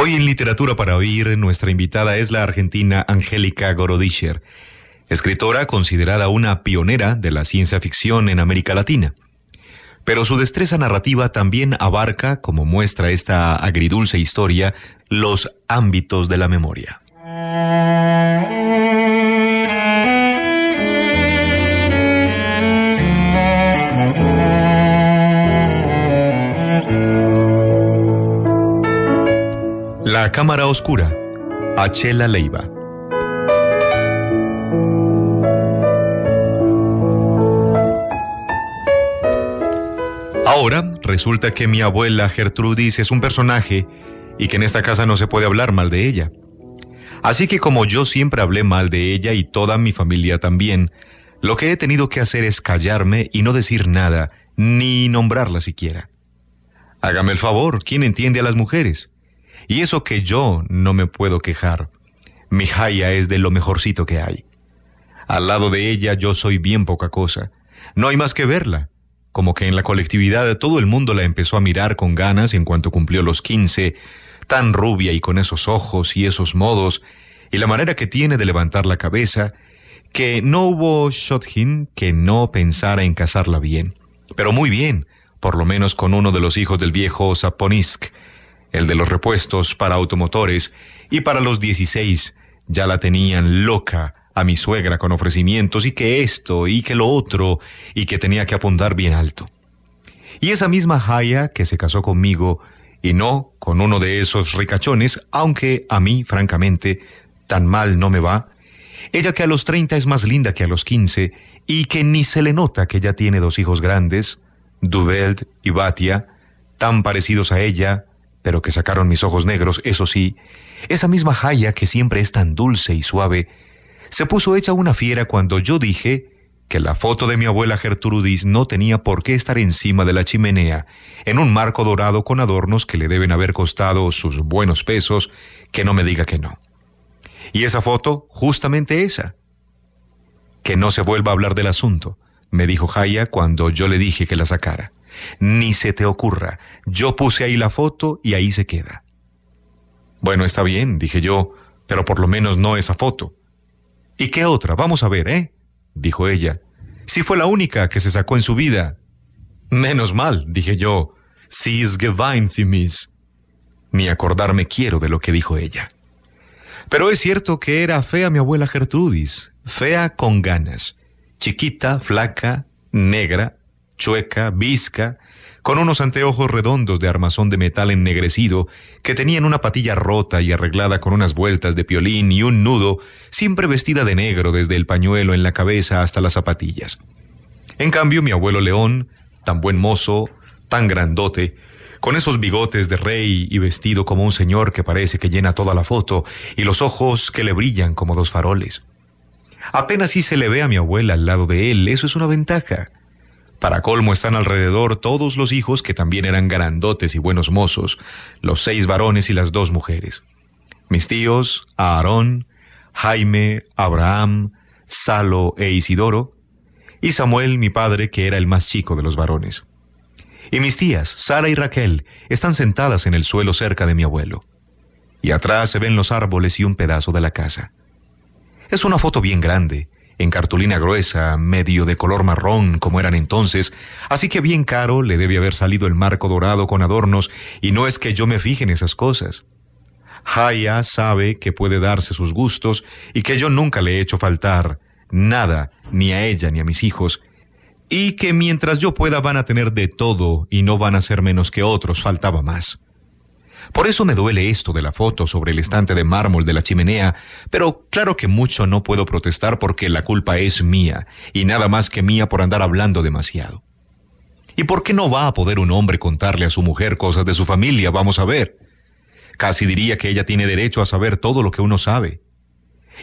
Hoy en Literatura para Oír, nuestra invitada es la argentina Angélica Gorodischer, escritora considerada una pionera de la ciencia ficción en América Latina. Pero su destreza narrativa también abarca, como muestra esta agridulce historia, los ámbitos de la memoria. Cámara Oscura, Achela Leiva. Ahora resulta que mi abuela Gertrudis es un personaje y que en esta casa no se puede hablar mal de ella. Así que como yo siempre hablé mal de ella y toda mi familia también, lo que he tenido que hacer es callarme y no decir nada, ni nombrarla siquiera. Hágame el favor, ¿quién entiende a las mujeres? Y eso que yo no me puedo quejar. Mi Jaya es de lo mejorcito que hay. Al lado de ella yo soy bien poca cosa. No hay más que verla. Como que en la colectividad todo el mundo la empezó a mirar con ganas en cuanto cumplió los quince, tan rubia y con esos ojos y esos modos, y la manera que tiene de levantar la cabeza, que no hubo Shotkin que no pensara en casarla bien, pero muy bien, por lo menos con uno de los hijos del viejo Saponisk, el de los repuestos para automotores, y para los 16 ya la tenían loca a mi suegra con ofrecimientos y que esto y que lo otro y que tenía que apuntar bien alto. Y esa misma Jaya que se casó conmigo y no con uno de esos ricachones, aunque a mí, francamente, tan mal no me va, ella que a los 30 es más linda que a los 15 y que ni se le nota que ya tiene dos hijos grandes, ...Duvelt y Batia, tan parecidos a ella, pero que sacaron mis ojos negros, eso sí, esa misma Jaya que siempre es tan dulce y suave, se puso hecha una fiera cuando yo dije que la foto de mi abuela Gertrudis no tenía por qué estar encima de la chimenea, en un marco dorado con adornos que le deben haber costado sus buenos pesos, que no me diga que no. Y esa foto, justamente esa. Que no se vuelva a hablar del asunto, me dijo Jaya cuando yo le dije que la sacara. Ni se te ocurra. Yo puse ahí la foto y ahí se queda. Bueno, está bien, dije yo, pero por lo menos no esa foto. ¿Y qué otra? Vamos a ver, ¿eh? dijo ella. Si fue la única que se sacó en su vida. Menos mal, dije yo. Si es gewein si mis. Ni acordarme quiero de lo que dijo ella. Pero es cierto que era fea mi abuela Gertrudis, fea con ganas, chiquita, flaca, negra, chueca, visca, con unos anteojos redondos de armazón de metal ennegrecido, que tenían una patilla rota y arreglada con unas vueltas de piolín y un nudo, siempre vestida de negro desde el pañuelo en la cabeza hasta las zapatillas. En cambio, mi abuelo León, tan buen mozo, tan grandote, con esos bigotes de rey y vestido como un señor que parece que llena toda la foto, y los ojos que le brillan como dos faroles. Apenas si se le ve a mi abuela al lado de él, eso es una ventaja. Para colmo están alrededor todos los hijos que también eran grandotes y buenos mozos, los seis varones y las dos mujeres. Mis tíos, Aarón, Jaime, Abraham, Salo e Isidoro, y Samuel, mi padre, que era el más chico de los varones. Y mis tías, Sara y Raquel, están sentadas en el suelo cerca de mi abuelo. Y atrás se ven los árboles y un pedazo de la casa. Es una foto bien grande, en cartulina gruesa, medio de color marrón como eran entonces, así que bien caro le debe haber salido el marco dorado con adornos, y no es que yo me fije en esas cosas. Jaya sabe que puede darse sus gustos y que yo nunca le he hecho faltar nada, ni a ella ni a mis hijos, y que mientras yo pueda van a tener de todo y no van a ser menos que otros, faltaba más. Por eso me duele esto de la foto sobre el estante de mármol de la chimenea, pero claro que mucho no puedo protestar porque la culpa es mía, y nada más que mía por andar hablando demasiado. ¿Y por qué no va a poder un hombre contarle a su mujer cosas de su familia? Vamos a ver. Casi diría que ella tiene derecho a saber todo lo que uno sabe.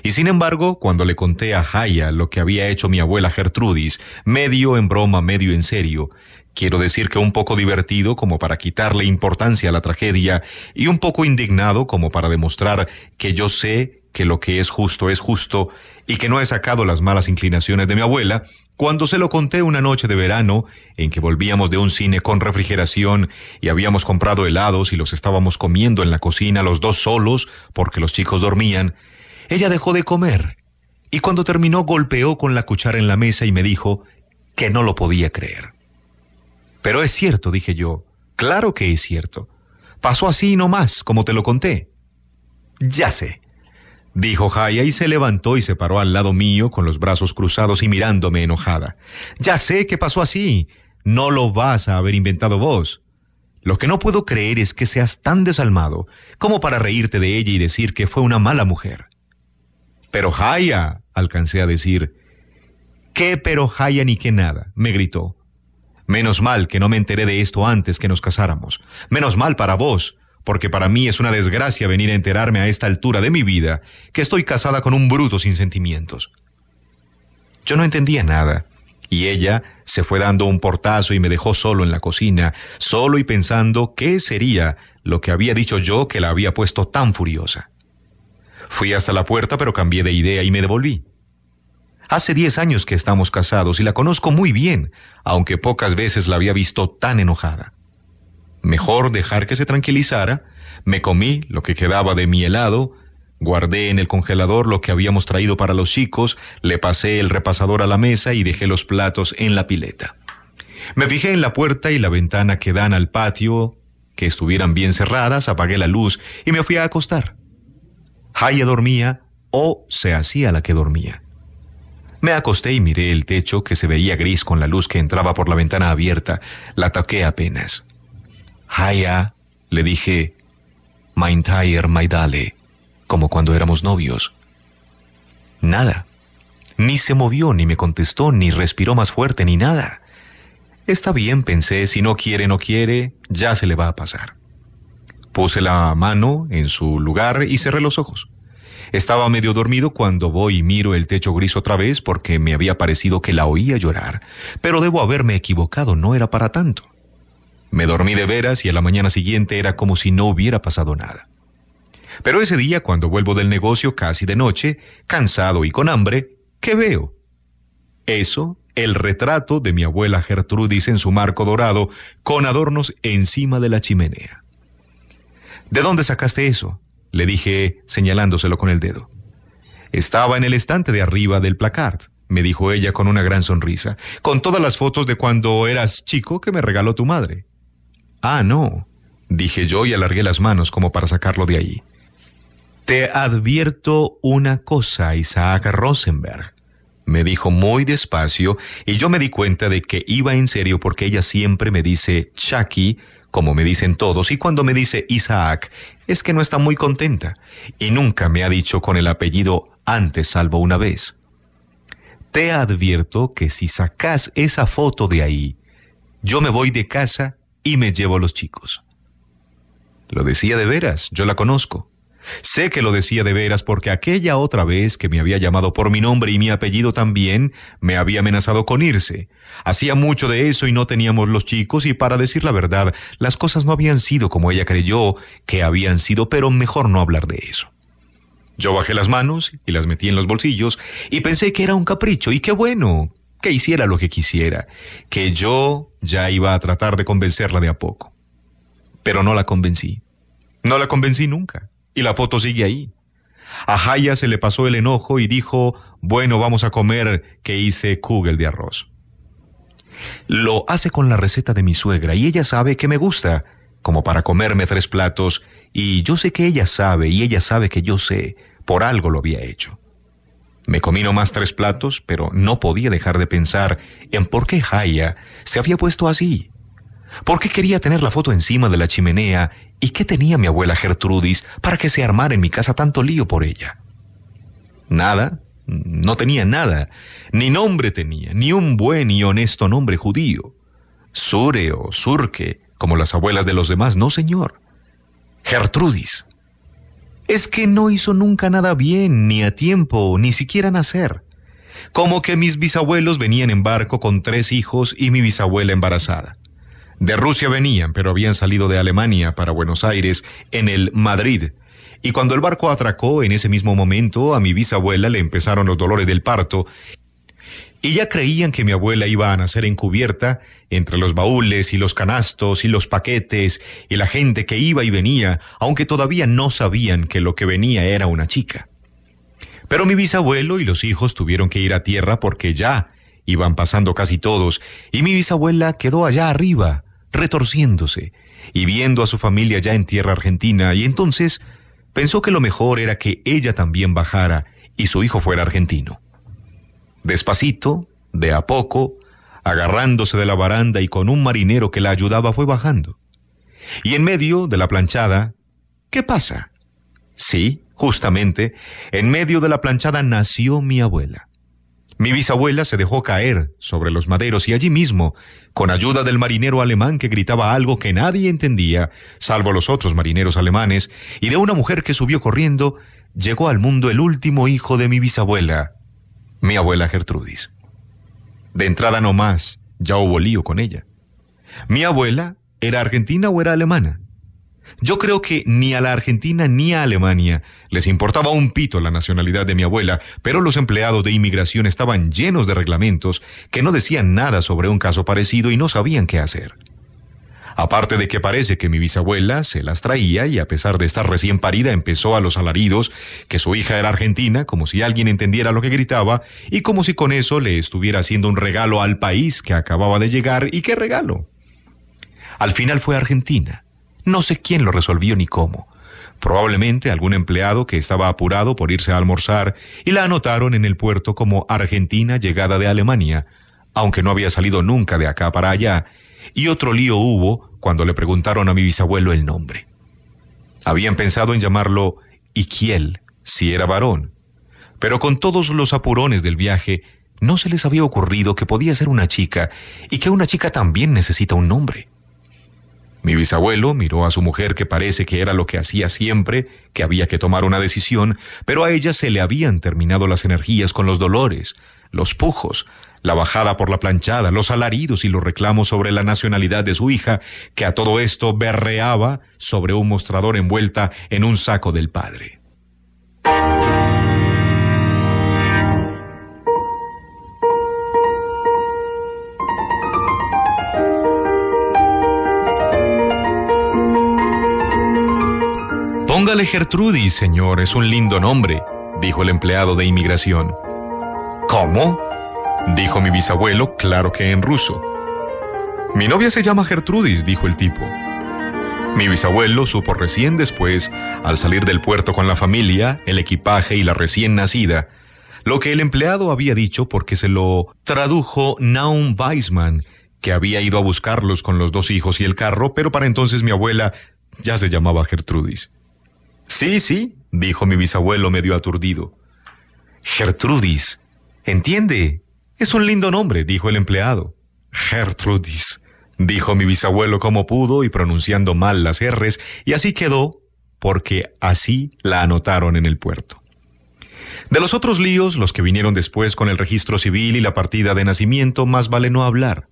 Y sin embargo, cuando le conté a Jaya lo que había hecho mi abuela Gertrudis, medio en broma, medio en serio, quiero decir que un poco divertido como para quitarle importancia a la tragedia y un poco indignado como para demostrar que yo sé que lo que es justo es justo y que no he sacado las malas inclinaciones de mi abuela, cuando se lo conté una noche de verano en que volvíamos de un cine con refrigeración y habíamos comprado helados y los estábamos comiendo en la cocina los dos solos porque los chicos dormían, ella dejó de comer y cuando terminó golpeó con la cuchara en la mesa y me dijo que no lo podía creer. Pero es cierto, dije yo, claro que es cierto. Pasó así no más, como te lo conté. Ya sé, dijo Jaya y se levantó y se paró al lado mío con los brazos cruzados y mirándome enojada. Ya sé que pasó así. No lo vas a haber inventado vos. Lo que no puedo creer es que seas tan desalmado como para reírte de ella y decir que fue una mala mujer. Pero Jaya, alcancé a decir. ¿Qué pero Jaya ni qué nada? me gritó. Menos mal que no me enteré de esto antes que nos casáramos. Menos mal para vos, porque para mí es una desgracia venir a enterarme a esta altura de mi vida que estoy casada con un bruto sin sentimientos. Yo no entendía nada, y ella se fue dando un portazo y me dejó solo en la cocina, solo y pensando qué sería lo que había dicho yo que la había puesto tan furiosa. Fui hasta la puerta, pero cambié de idea y me devolví. Hace diez años que estamos casados y la conozco muy bien, aunque pocas veces la había visto tan enojada. Mejor dejar que se tranquilizara, me comí lo que quedaba de mi helado, guardé en el congelador lo que habíamos traído para los chicos, le pasé el repasador a la mesa y dejé los platos en la pileta. Me fijé en la puerta y la ventana que dan al patio, que estuvieran bien cerradas, apagué la luz y me fui a acostar. Haya dormía o se hacía la que dormía. Me acosté y miré el techo que se veía gris con la luz que entraba por la ventana abierta. La toqué apenas. Jaya, le dije, my my dale, como cuando éramos novios. Nada. Ni se movió, ni me contestó, ni respiró más fuerte, ni nada. Está bien, pensé, si no quiere, no quiere, ya se le va a pasar. Puse la mano en su lugar y cerré los ojos. Estaba medio dormido cuando voy y miro el techo gris otra vez porque me había parecido que la oía llorar, pero debo haberme equivocado, no era para tanto. Me dormí de veras y a la mañana siguiente era como si no hubiera pasado nada. Pero ese día, cuando vuelvo del negocio casi de noche, cansado y con hambre, ¿qué veo? Eso, el retrato de mi abuela Gertrudis en su marco dorado, con adornos encima de la chimenea. ¿De dónde sacaste eso? le dije, señalándoselo con el dedo. Estaba en el estante de arriba del placard, me dijo ella con una gran sonrisa, con todas las fotos de cuando eras chico que me regaló tu madre. Ah, no, dije yo y alargué las manos como para sacarlo de ahí. Te advierto una cosa, Isaac Rosenberg, me dijo muy despacio, y yo me di cuenta de que iba en serio porque ella siempre me dice Chucky como me dicen todos, y cuando me dice Isaac, es que no está muy contenta, y nunca me ha dicho con el apellido antes salvo una vez. Te advierto que si sacas esa foto de ahí, yo me voy de casa y me llevo a los chicos. Lo decía de veras, yo la conozco. Sé que lo decía de veras porque aquella otra vez que me había llamado por mi nombre y mi apellido también, me había amenazado con irse. Hacía mucho de eso y no teníamos los chicos y para decir la verdad, las cosas no habían sido como ella creyó que habían sido, pero mejor no hablar de eso. Yo bajé las manos y las metí en los bolsillos y pensé que era un capricho y qué bueno, que hiciera lo que quisiera, que yo ya iba a tratar de convencerla de a poco. Pero no la convencí. No la convencí nunca. Y la foto sigue ahí. A Jaya se le pasó el enojo y dijo, bueno, vamos a comer, que hice kugel de arroz. Lo hace con la receta de mi suegra y ella sabe que me gusta, como para comerme tres platos, y yo sé que ella sabe y ella sabe que yo sé, por algo lo había hecho. Me comí nomás tres platos, pero no podía dejar de pensar en por qué Jaya se había puesto así. ¿Por qué quería tener la foto encima de la chimenea? ¿Y qué tenía mi abuela Gertrudis para que se armara en mi casa tanto lío por ella? Nada, no tenía nada, ni nombre tenía, ni un buen y honesto nombre judío. Sure o Surque, como las abuelas de los demás, no señor. Gertrudis. Es que no hizo nunca nada bien, ni a tiempo, ni siquiera nacer. Como que mis bisabuelos venían en barco con tres hijos y mi bisabuela embarazada. De Rusia venían, pero habían salido de Alemania para Buenos Aires en el Madrid. Y cuando el barco atracó, en ese mismo momento a mi bisabuela le empezaron los dolores del parto y ya creían que mi abuela iba a nacer encubierta entre los baúles y los canastos y los paquetes y la gente que iba y venía, aunque todavía no sabían que lo que venía era una chica. Pero mi bisabuelo y los hijos tuvieron que ir a tierra porque ya iban pasando casi todos, y mi bisabuela quedó allá arriba, retorciéndose y viendo a su familia ya en tierra argentina, y entonces pensó que lo mejor era que ella también bajara y su hijo fuera argentino. Despacito, de a poco, agarrándose de la baranda y con un marinero que la ayudaba fue bajando. Y en medio de la planchada, ¿qué pasa? Sí, justamente, en medio de la planchada nació mi abuela. Mi bisabuela se dejó caer sobre los maderos y allí mismo, con ayuda del marinero alemán que gritaba algo que nadie entendía, salvo los otros marineros alemanes, y de una mujer que subió corriendo, llegó al mundo el último hijo de mi bisabuela, mi abuela Gertrudis. De entrada no más, ya hubo lío con ella. Mi abuela era argentina o era alemana. Yo creo que ni a la Argentina ni a Alemania les importaba un pito la nacionalidad de mi abuela, pero los empleados de inmigración estaban llenos de reglamentos que no decían nada sobre un caso parecido y no sabían qué hacer. Aparte de que parece que mi bisabuela se las traía y a pesar de estar recién parida empezó a los alaridos que su hija era argentina, como si alguien entendiera lo que gritaba y como si con eso le estuviera haciendo un regalo al país que acababa de llegar y qué regalo. Al final fue Argentina no sé quién lo resolvió ni cómo. Probablemente algún empleado que estaba apurado por irse a almorzar y la anotaron en el puerto como Argentina llegada de Alemania, aunque no había salido nunca de acá para allá, y otro lío hubo cuando le preguntaron a mi bisabuelo el nombre. Habían pensado en llamarlo Iquiel, si era varón, pero con todos los apurones del viaje, no se les había ocurrido que podía ser una chica y que una chica también necesita un nombre. Mi bisabuelo miró a su mujer que parece que era lo que hacía siempre, que había que tomar una decisión, pero a ella se le habían terminado las energías con los dolores, los pujos, la bajada por la planchada, los alaridos y los reclamos sobre la nacionalidad de su hija, que a todo esto berreaba sobre un mostrador envuelta en un saco del padre. Gertrudis, señor, es un lindo nombre, dijo el empleado de inmigración. ¿Cómo? dijo mi bisabuelo, claro que en ruso. Mi novia se llama Gertrudis, dijo el tipo. Mi bisabuelo supo recién después, al salir del puerto con la familia, el equipaje y la recién nacida, lo que el empleado había dicho porque se lo tradujo Naum Weisman, que había ido a buscarlos con los dos hijos y el carro, pero para entonces mi abuela ya se llamaba Gertrudis. Sí, sí, dijo mi bisabuelo medio aturdido. Gertrudis. Entiende. Es un lindo nombre, dijo el empleado. Gertrudis, dijo mi bisabuelo como pudo y pronunciando mal las R's, y así quedó, porque así la anotaron en el puerto. De los otros líos, los que vinieron después con el registro civil y la partida de nacimiento, más vale no hablar.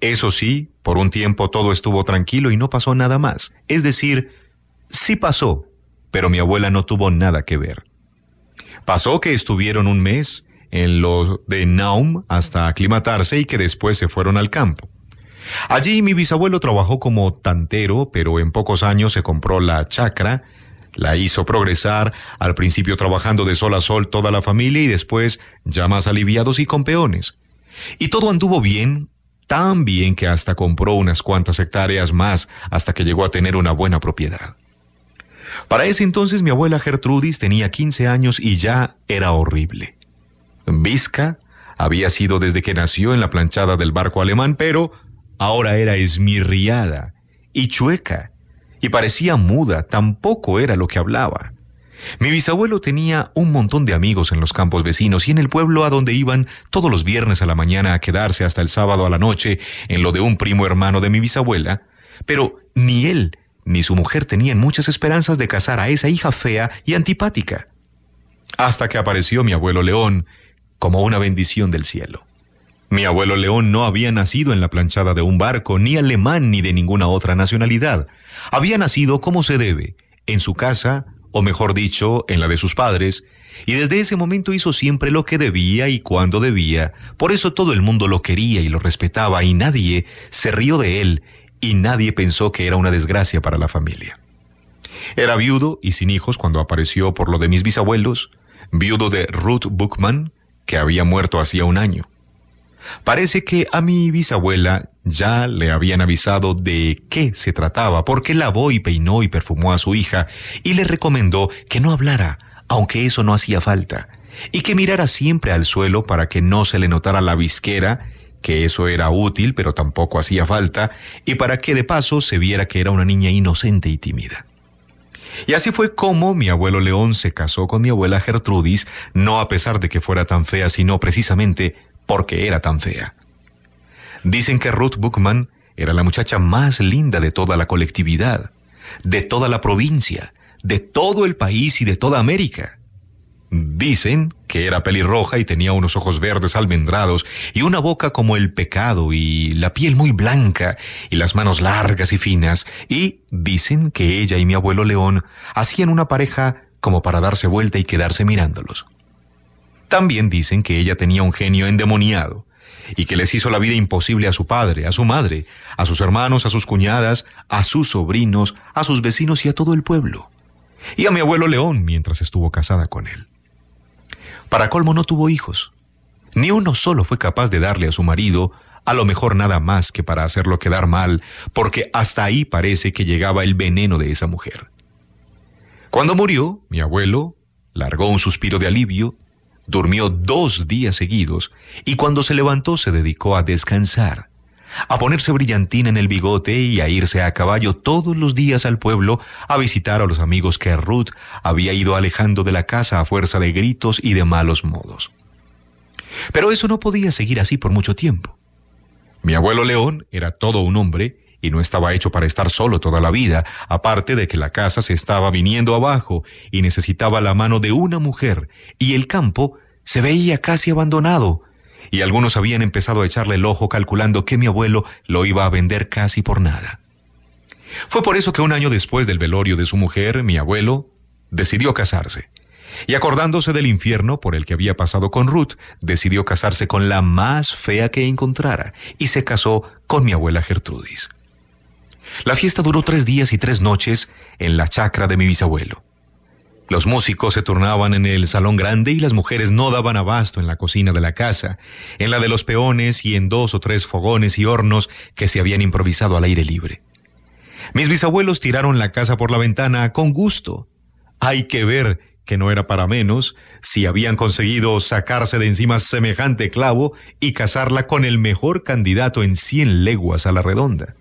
Eso sí, por un tiempo todo estuvo tranquilo y no pasó nada más. Es decir, sí pasó, pero mi abuela no tuvo nada que ver. Pasó que estuvieron un mes en lo de Naum hasta aclimatarse y que después se fueron al campo. Allí mi bisabuelo trabajó como tantero, pero en pocos años se compró la chacra, la hizo progresar, al principio trabajando de sol a sol toda la familia y después ya más aliviados y con peones. Y todo anduvo bien, tan bien que hasta compró unas cuantas hectáreas más hasta que llegó a tener una buena propiedad. Para ese entonces mi abuela Gertrudis tenía 15 años y ya era horrible. Vizca había sido desde que nació en la planchada del barco alemán, pero ahora era esmirriada y chueca, y parecía muda, tampoco era lo que hablaba. Mi bisabuelo tenía un montón de amigos en los campos vecinos y en el pueblo a donde iban todos los viernes a la mañana a quedarse hasta el sábado a la noche en lo de un primo hermano de mi bisabuela, pero ni él ni su mujer tenían muchas esperanzas de casar a esa hija fea y antipática. Hasta que apareció mi abuelo León, como una bendición del cielo. Mi abuelo León no había nacido en la planchada de un barco, ni alemán ni de ninguna otra nacionalidad. Había nacido como se debe, en su casa, o mejor dicho, en la de sus padres, y desde ese momento hizo siempre lo que debía y cuando debía. Por eso todo el mundo lo quería y lo respetaba, y nadie se rió de él, y nadie pensó que era una desgracia para la familia. Era viudo y sin hijos cuando apareció por lo de mis bisabuelos, viudo de Ruth Buchman, que había muerto hacía un año. Parece que a mi bisabuela ya le habían avisado de qué se trataba, porque lavó y peinó y perfumó a su hija y le recomendó que no hablara, aunque eso no hacía falta, y que mirara siempre al suelo para que no se le notara la visquera que eso era útil, pero tampoco hacía falta, y para que de paso se viera que era una niña inocente y tímida. Y así fue como mi abuelo León se casó con mi abuela Gertrudis, no a pesar de que fuera tan fea, sino precisamente porque era tan fea. Dicen que Ruth Buchman era la muchacha más linda de toda la colectividad, de toda la provincia, de todo el país y de toda América. Dicen que era pelirroja y tenía unos ojos verdes almendrados y una boca como el pecado y la piel muy blanca y las manos largas y finas y dicen que ella y mi abuelo León hacían una pareja como para darse vuelta y quedarse mirándolos. También dicen que ella tenía un genio endemoniado y que les hizo la vida imposible a su padre, a su madre, a sus hermanos, a sus cuñadas, a sus sobrinos, a sus vecinos y a todo el pueblo. Y a mi abuelo León mientras estuvo casada con él. Para colmo no tuvo hijos. Ni uno solo fue capaz de darle a su marido, a lo mejor nada más que para hacerlo quedar mal, porque hasta ahí parece que llegaba el veneno de esa mujer. Cuando murió, mi abuelo largó un suspiro de alivio, durmió dos días seguidos y cuando se levantó se dedicó a descansar a ponerse brillantina en el bigote y a irse a caballo todos los días al pueblo a visitar a los amigos que Ruth había ido alejando de la casa a fuerza de gritos y de malos modos. Pero eso no podía seguir así por mucho tiempo. Mi abuelo León era todo un hombre y no estaba hecho para estar solo toda la vida, aparte de que la casa se estaba viniendo abajo y necesitaba la mano de una mujer, y el campo se veía casi abandonado, y algunos habían empezado a echarle el ojo calculando que mi abuelo lo iba a vender casi por nada. Fue por eso que un año después del velorio de su mujer, mi abuelo decidió casarse. Y acordándose del infierno por el que había pasado con Ruth, decidió casarse con la más fea que encontrara y se casó con mi abuela Gertrudis. La fiesta duró tres días y tres noches en la chacra de mi bisabuelo. Los músicos se turnaban en el salón grande y las mujeres no daban abasto en la cocina de la casa, en la de los peones y en dos o tres fogones y hornos que se habían improvisado al aire libre. Mis bisabuelos tiraron la casa por la ventana con gusto. Hay que ver que no era para menos si habían conseguido sacarse de encima semejante clavo y casarla con el mejor candidato en cien leguas a la redonda.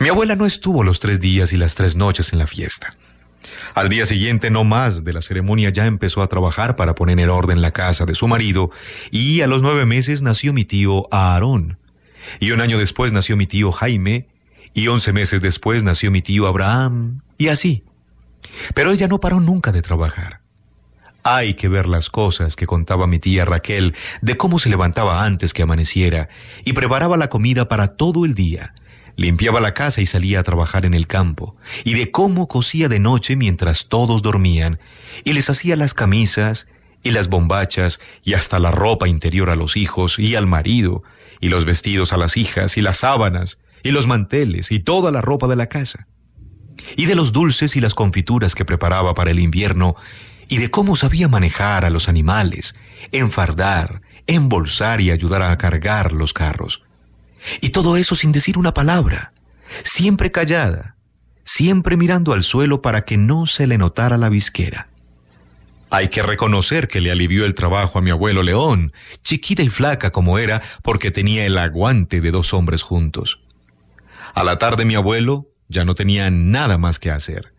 Mi abuela no estuvo los tres días y las tres noches en la fiesta. Al día siguiente, no más de la ceremonia, ya empezó a trabajar para poner en orden la casa de su marido y a los nueve meses nació mi tío Aarón. Y un año después nació mi tío Jaime y once meses después nació mi tío Abraham y así. Pero ella no paró nunca de trabajar. Hay que ver las cosas que contaba mi tía Raquel de cómo se levantaba antes que amaneciera y preparaba la comida para todo el día limpiaba la casa y salía a trabajar en el campo, y de cómo cosía de noche mientras todos dormían, y les hacía las camisas, y las bombachas, y hasta la ropa interior a los hijos, y al marido, y los vestidos a las hijas, y las sábanas, y los manteles, y toda la ropa de la casa, y de los dulces y las confituras que preparaba para el invierno, y de cómo sabía manejar a los animales, enfardar, embolsar y ayudar a cargar los carros y todo eso sin decir una palabra, siempre callada, siempre mirando al suelo para que no se le notara la visquera. Hay que reconocer que le alivió el trabajo a mi abuelo León, chiquita y flaca como era, porque tenía el aguante de dos hombres juntos. A la tarde mi abuelo ya no tenía nada más que hacer.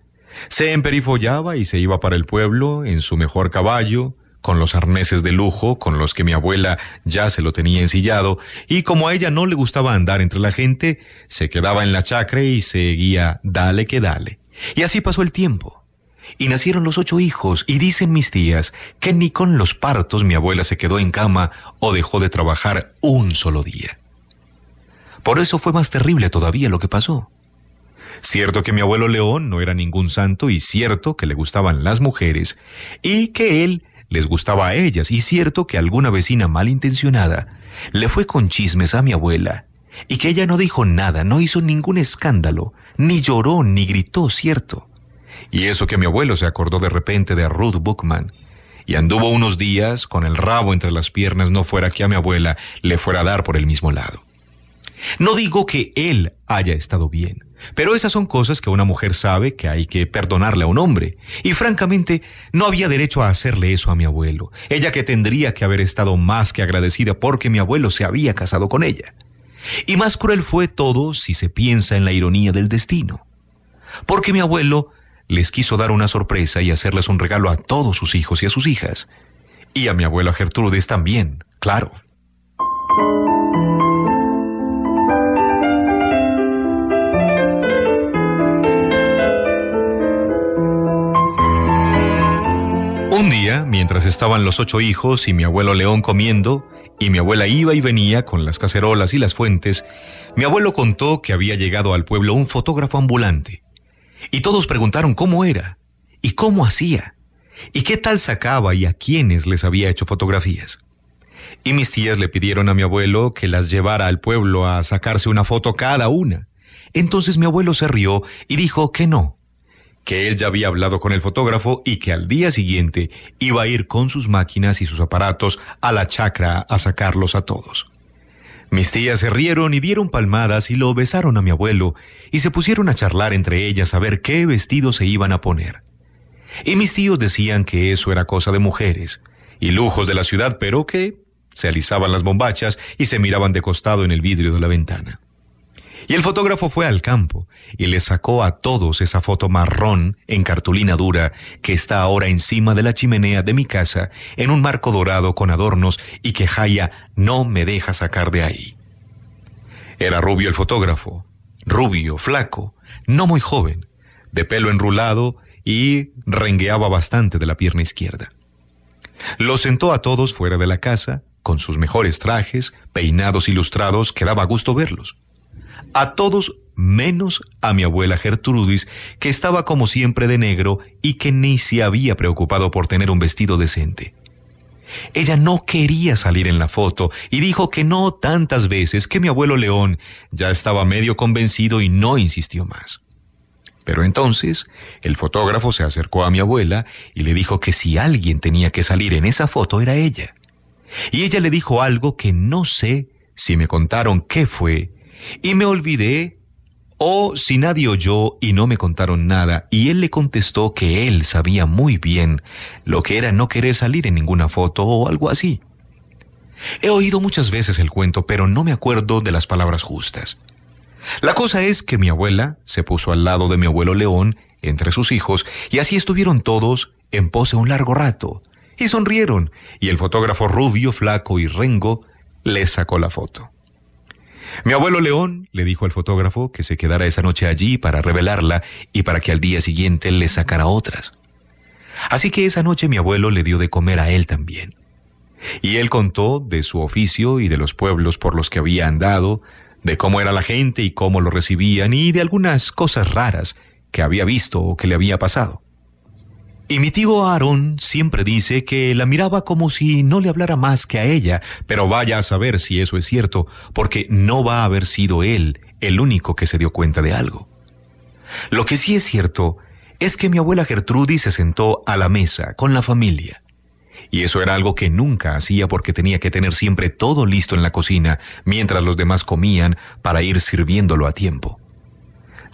Se emperifollaba y se iba para el pueblo en su mejor caballo, con los arneses de lujo con los que mi abuela ya se lo tenía ensillado, y como a ella no le gustaba andar entre la gente, se quedaba en la chacra y seguía dale que dale. Y así pasó el tiempo. Y nacieron los ocho hijos, y dicen mis tías que ni con los partos mi abuela se quedó en cama o dejó de trabajar un solo día. Por eso fue más terrible todavía lo que pasó. Cierto que mi abuelo León no era ningún santo y cierto que le gustaban las mujeres y que él les gustaba a ellas, y cierto que alguna vecina malintencionada le fue con chismes a mi abuela, y que ella no dijo nada, no hizo ningún escándalo, ni lloró, ni gritó, cierto. Y eso que mi abuelo se acordó de repente de Ruth bookman y anduvo unos días con el rabo entre las piernas, no fuera que a mi abuela le fuera a dar por el mismo lado. No digo que él haya estado bien, pero esas son cosas que una mujer sabe que hay que perdonarle a un hombre. Y francamente, no había derecho a hacerle eso a mi abuelo, ella que tendría que haber estado más que agradecida porque mi abuelo se había casado con ella. Y más cruel fue todo si se piensa en la ironía del destino. Porque mi abuelo les quiso dar una sorpresa y hacerles un regalo a todos sus hijos y a sus hijas. Y a mi abuela Gertrudes también, claro. mientras estaban los ocho hijos y mi abuelo León comiendo, y mi abuela iba y venía con las cacerolas y las fuentes, mi abuelo contó que había llegado al pueblo un fotógrafo ambulante. Y todos preguntaron cómo era, y cómo hacía, y qué tal sacaba y a quiénes les había hecho fotografías. Y mis tías le pidieron a mi abuelo que las llevara al pueblo a sacarse una foto cada una. Entonces mi abuelo se rió y dijo que no, que él ya había hablado con el fotógrafo y que al día siguiente iba a ir con sus máquinas y sus aparatos a la chacra a sacarlos a todos. Mis tías se rieron y dieron palmadas y lo besaron a mi abuelo y se pusieron a charlar entre ellas a ver qué vestidos se iban a poner. Y mis tíos decían que eso era cosa de mujeres y lujos de la ciudad, pero que se alisaban las bombachas y se miraban de costado en el vidrio de la ventana. Y el fotógrafo fue al campo y le sacó a todos esa foto marrón en cartulina dura que está ahora encima de la chimenea de mi casa en un marco dorado con adornos y que Jaya no me deja sacar de ahí. Era rubio el fotógrafo, rubio, flaco, no muy joven, de pelo enrulado y rengueaba bastante de la pierna izquierda. Lo sentó a todos fuera de la casa, con sus mejores trajes, peinados ilustrados, que daba gusto verlos. A todos menos a mi abuela Gertrudis, que estaba como siempre de negro y que ni se había preocupado por tener un vestido decente. Ella no quería salir en la foto y dijo que no tantas veces que mi abuelo León ya estaba medio convencido y no insistió más. Pero entonces el fotógrafo se acercó a mi abuela y le dijo que si alguien tenía que salir en esa foto era ella. Y ella le dijo algo que no sé si me contaron qué fue y me olvidé, o oh, si nadie oyó y no me contaron nada, y él le contestó que él sabía muy bien lo que era no querer salir en ninguna foto o algo así. He oído muchas veces el cuento, pero no me acuerdo de las palabras justas. La cosa es que mi abuela se puso al lado de mi abuelo León, entre sus hijos, y así estuvieron todos en pose un largo rato, y sonrieron, y el fotógrafo rubio, flaco y rengo les sacó la foto. Mi abuelo León le dijo al fotógrafo que se quedara esa noche allí para revelarla y para que al día siguiente le sacara otras. Así que esa noche mi abuelo le dio de comer a él también. Y él contó de su oficio y de los pueblos por los que había andado, de cómo era la gente y cómo lo recibían y de algunas cosas raras que había visto o que le había pasado. Y mi tío Aarón siempre dice que la miraba como si no le hablara más que a ella, pero vaya a saber si eso es cierto, porque no va a haber sido él el único que se dio cuenta de algo. Lo que sí es cierto es que mi abuela Gertrudis se sentó a la mesa con la familia. Y eso era algo que nunca hacía porque tenía que tener siempre todo listo en la cocina mientras los demás comían para ir sirviéndolo a tiempo.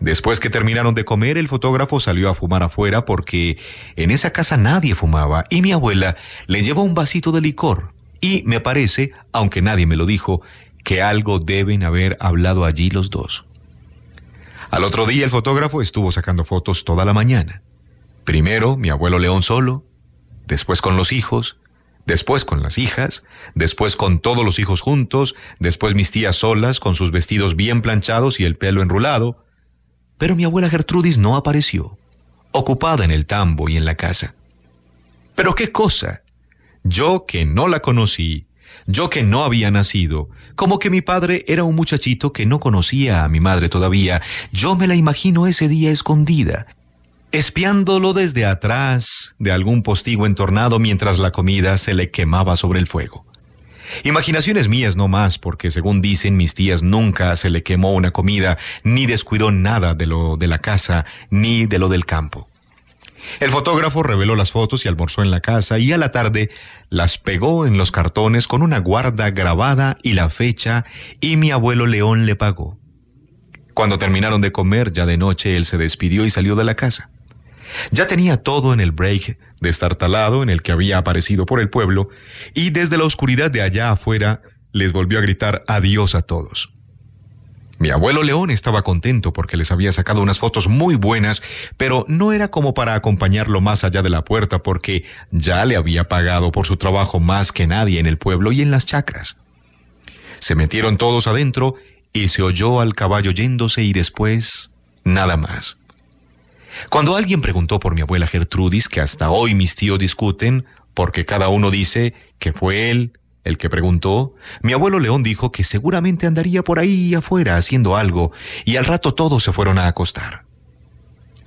Después que terminaron de comer, el fotógrafo salió a fumar afuera porque en esa casa nadie fumaba y mi abuela le llevó un vasito de licor. Y me parece, aunque nadie me lo dijo, que algo deben haber hablado allí los dos. Al otro día el fotógrafo estuvo sacando fotos toda la mañana. Primero mi abuelo León solo, después con los hijos, después con las hijas, después con todos los hijos juntos, después mis tías solas con sus vestidos bien planchados y el pelo enrulado, pero mi abuela Gertrudis no apareció, ocupada en el tambo y en la casa. Pero qué cosa, yo que no la conocí, yo que no había nacido, como que mi padre era un muchachito que no conocía a mi madre todavía, yo me la imagino ese día escondida, espiándolo desde atrás de algún postigo entornado mientras la comida se le quemaba sobre el fuego. Imaginaciones mías no más, porque según dicen mis tías nunca se le quemó una comida, ni descuidó nada de lo de la casa, ni de lo del campo. El fotógrafo reveló las fotos y almorzó en la casa y a la tarde las pegó en los cartones con una guarda grabada y la fecha y mi abuelo León le pagó. Cuando terminaron de comer ya de noche él se despidió y salió de la casa. Ya tenía todo en el break destartalado en el que había aparecido por el pueblo, y desde la oscuridad de allá afuera les volvió a gritar adiós a todos. Mi abuelo León estaba contento porque les había sacado unas fotos muy buenas, pero no era como para acompañarlo más allá de la puerta porque ya le había pagado por su trabajo más que nadie en el pueblo y en las chacras. Se metieron todos adentro y se oyó al caballo yéndose y después nada más. Cuando alguien preguntó por mi abuela Gertrudis, que hasta hoy mis tíos discuten, porque cada uno dice que fue él el que preguntó, mi abuelo León dijo que seguramente andaría por ahí afuera haciendo algo, y al rato todos se fueron a acostar.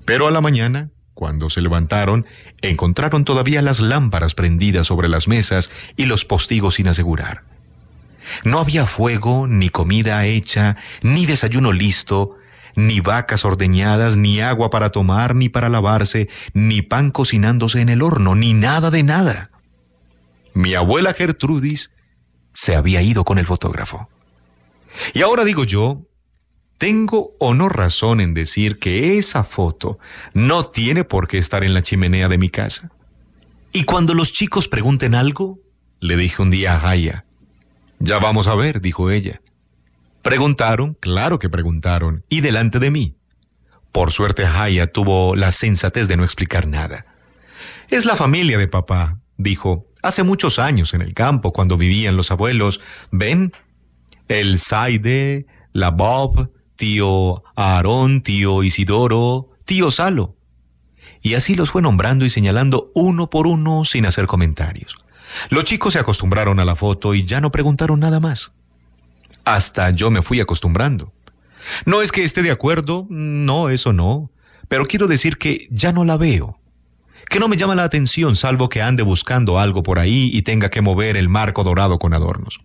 Pero a la mañana, cuando se levantaron, encontraron todavía las lámparas prendidas sobre las mesas y los postigos sin asegurar. No había fuego, ni comida hecha, ni desayuno listo, ni vacas ordeñadas, ni agua para tomar, ni para lavarse, ni pan cocinándose en el horno, ni nada de nada. Mi abuela Gertrudis se había ido con el fotógrafo. Y ahora digo yo, ¿tengo o no razón en decir que esa foto no tiene por qué estar en la chimenea de mi casa? Y cuando los chicos pregunten algo, le dije un día a Jaya. Ya vamos a ver, dijo ella. Preguntaron, claro que preguntaron, y delante de mí. Por suerte Jaya tuvo la sensatez de no explicar nada. Es la familia de papá, dijo, hace muchos años en el campo, cuando vivían los abuelos. ¿Ven? El Saide, la Bob, tío Aarón, tío Isidoro, tío Salo. Y así los fue nombrando y señalando uno por uno sin hacer comentarios. Los chicos se acostumbraron a la foto y ya no preguntaron nada más. Hasta yo me fui acostumbrando. No es que esté de acuerdo, no, eso no, pero quiero decir que ya no la veo, que no me llama la atención salvo que ande buscando algo por ahí y tenga que mover el marco dorado con adornos.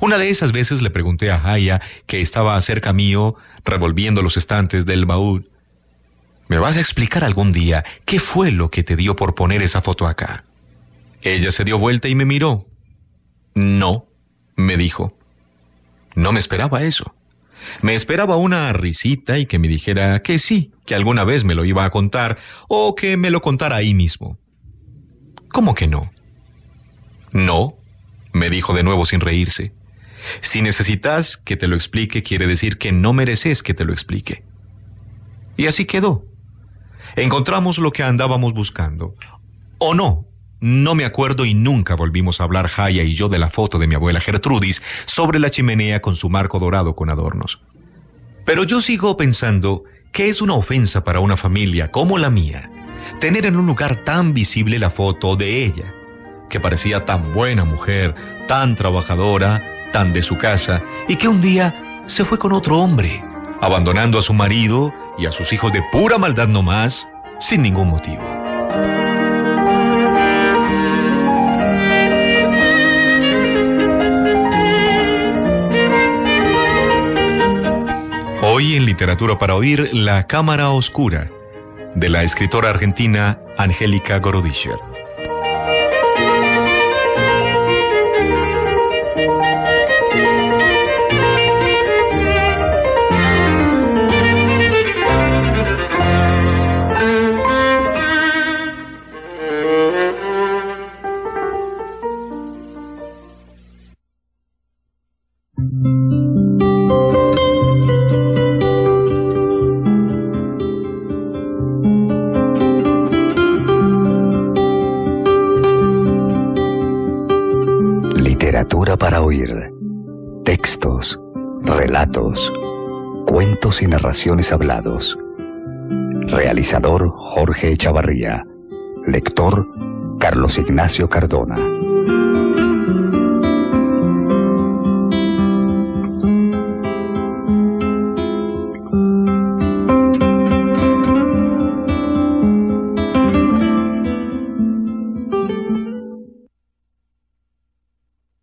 Una de esas veces le pregunté a Jaya, que estaba cerca mío, revolviendo los estantes del baúl, ¿me vas a explicar algún día qué fue lo que te dio por poner esa foto acá? Ella se dio vuelta y me miró. No, me dijo. No me esperaba eso. Me esperaba una risita y que me dijera que sí, que alguna vez me lo iba a contar o que me lo contara ahí mismo. ¿Cómo que no? No, me dijo de nuevo sin reírse. Si necesitas que te lo explique, quiere decir que no mereces que te lo explique. Y así quedó. Encontramos lo que andábamos buscando. O no, no me acuerdo y nunca volvimos a hablar Jaya y yo de la foto de mi abuela Gertrudis sobre la chimenea con su marco dorado con adornos. Pero yo sigo pensando que es una ofensa para una familia como la mía tener en un lugar tan visible la foto de ella, que parecía tan buena mujer, tan trabajadora, tan de su casa, y que un día se fue con otro hombre, abandonando a su marido y a sus hijos de pura maldad más, sin ningún motivo. en Literatura para Oír, La Cámara Oscura, de la escritora argentina Angélica Gorodischer. y narraciones hablados. Realizador Jorge Echavarría. Lector Carlos Ignacio Cardona.